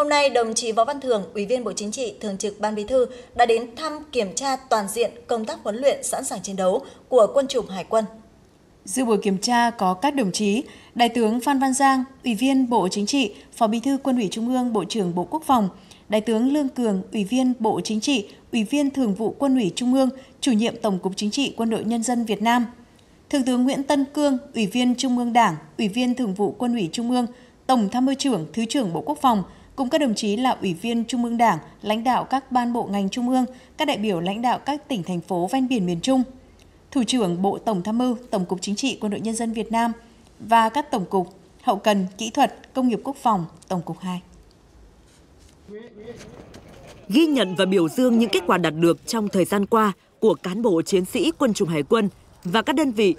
Hôm nay, đồng chí Võ Văn Thường, Ủy viên Bộ Chính trị, Thường trực Ban Bí thư đã đến thăm kiểm tra toàn diện công tác huấn luyện sẵn sàng chiến đấu của quân chủng Hải quân. Dự buổi kiểm tra có các đồng chí Đại tướng Phan Văn Giang, Ủy viên Bộ Chính trị, Phó Bí thư Quân ủy Trung ương, Bộ trưởng Bộ Quốc phòng, Đại tướng Lương Cường, Ủy viên Bộ Chính trị, Ủy viên Thường vụ Quân ủy Trung ương, Chủ nhiệm Tổng cục Chính trị Quân đội Nhân dân Việt Nam, Thượng tướng Nguyễn Tân Cương, Ủy viên Trung ương Đảng, Ủy viên Thường vụ Quân ủy Trung ương, Tổng tham mưu trưởng, Thứ trưởng Bộ Quốc phòng, cùng các đồng chí là Ủy viên Trung ương Đảng, lãnh đạo các ban bộ ngành Trung ương, các đại biểu lãnh đạo các tỉnh, thành phố ven biển miền Trung, Thủ trưởng Bộ Tổng tham mưu Tổng cục Chính trị Quân đội Nhân dân Việt Nam và các Tổng cục Hậu cần, Kỹ thuật, Công nghiệp Quốc phòng, Tổng cục 2. Ghi nhận và biểu dương những kết quả đạt được trong thời gian qua của cán bộ chiến sĩ quân chủng hải quân và các đơn vị,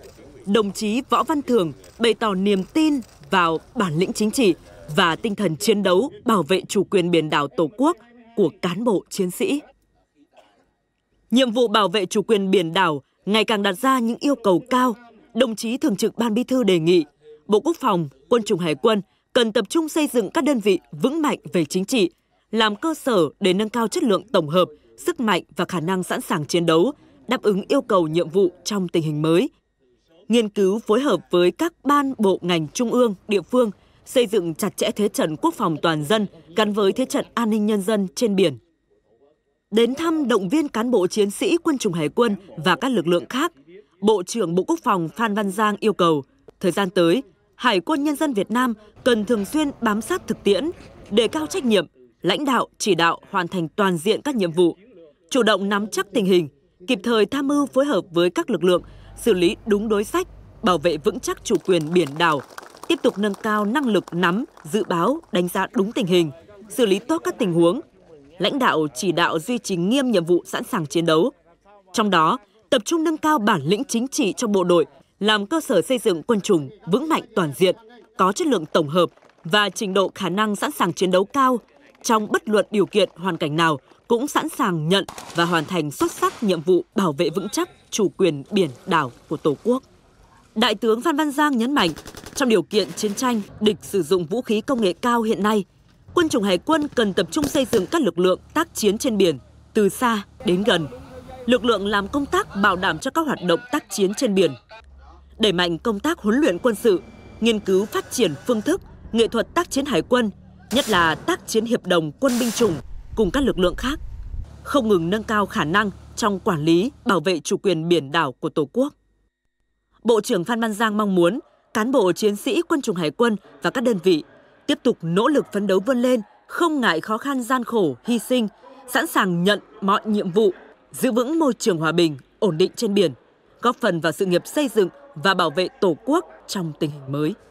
đồng chí Võ Văn Thường bày tỏ niềm tin vào bản lĩnh chính trị, và tinh thần chiến đấu bảo vệ chủ quyền biển đảo Tổ quốc của cán bộ chiến sĩ. Nhiệm vụ bảo vệ chủ quyền biển đảo ngày càng đặt ra những yêu cầu cao. Đồng chí Thường trực Ban Bí thư đề nghị Bộ Quốc phòng, Quân chủng Hải quân cần tập trung xây dựng các đơn vị vững mạnh về chính trị, làm cơ sở để nâng cao chất lượng tổng hợp, sức mạnh và khả năng sẵn sàng chiến đấu, đáp ứng yêu cầu nhiệm vụ trong tình hình mới. Nghiên cứu phối hợp với các ban bộ ngành trung ương, địa phương – xây dựng chặt chẽ thế trận quốc phòng toàn dân gắn với thế trận an ninh nhân dân trên biển. Đến thăm động viên cán bộ chiến sĩ quân chủng hải quân và các lực lượng khác, Bộ trưởng Bộ Quốc phòng Phan Văn Giang yêu cầu thời gian tới, Hải quân nhân dân Việt Nam cần thường xuyên bám sát thực tiễn, đề cao trách nhiệm, lãnh đạo, chỉ đạo hoàn thành toàn diện các nhiệm vụ, chủ động nắm chắc tình hình, kịp thời tham mưu phối hợp với các lực lượng, xử lý đúng đối sách, bảo vệ vững chắc chủ quyền biển đảo, tiếp tục nâng cao năng lực nắm, dự báo, đánh giá đúng tình hình, xử lý tốt các tình huống. Lãnh đạo chỉ đạo duy trì nghiêm nhiệm vụ sẵn sàng chiến đấu. Trong đó, tập trung nâng cao bản lĩnh chính trị cho bộ đội, làm cơ sở xây dựng quân chủng vững mạnh toàn diện, có chất lượng tổng hợp và trình độ khả năng sẵn sàng chiến đấu cao trong bất luận điều kiện hoàn cảnh nào cũng sẵn sàng nhận và hoàn thành xuất sắc nhiệm vụ bảo vệ vững chắc chủ quyền biển đảo của Tổ quốc. Đại tướng Phan Văn Giang nhấn mạnh, trong điều kiện chiến tranh, địch sử dụng vũ khí công nghệ cao hiện nay, quân chủng hải quân cần tập trung xây dựng các lực lượng tác chiến trên biển, từ xa đến gần. Lực lượng làm công tác bảo đảm cho các hoạt động tác chiến trên biển. Đẩy mạnh công tác huấn luyện quân sự, nghiên cứu phát triển phương thức, nghệ thuật tác chiến hải quân, nhất là tác chiến hiệp đồng quân binh chủng cùng các lực lượng khác. Không ngừng nâng cao khả năng trong quản lý, bảo vệ chủ quyền biển đảo của Tổ quốc. Bộ trưởng Phan Văn Giang mong muốn cán bộ chiến sĩ quân chủng hải quân và các đơn vị tiếp tục nỗ lực phấn đấu vươn lên, không ngại khó khăn gian khổ, hy sinh, sẵn sàng nhận mọi nhiệm vụ, giữ vững môi trường hòa bình, ổn định trên biển, góp phần vào sự nghiệp xây dựng và bảo vệ Tổ quốc trong tình hình mới.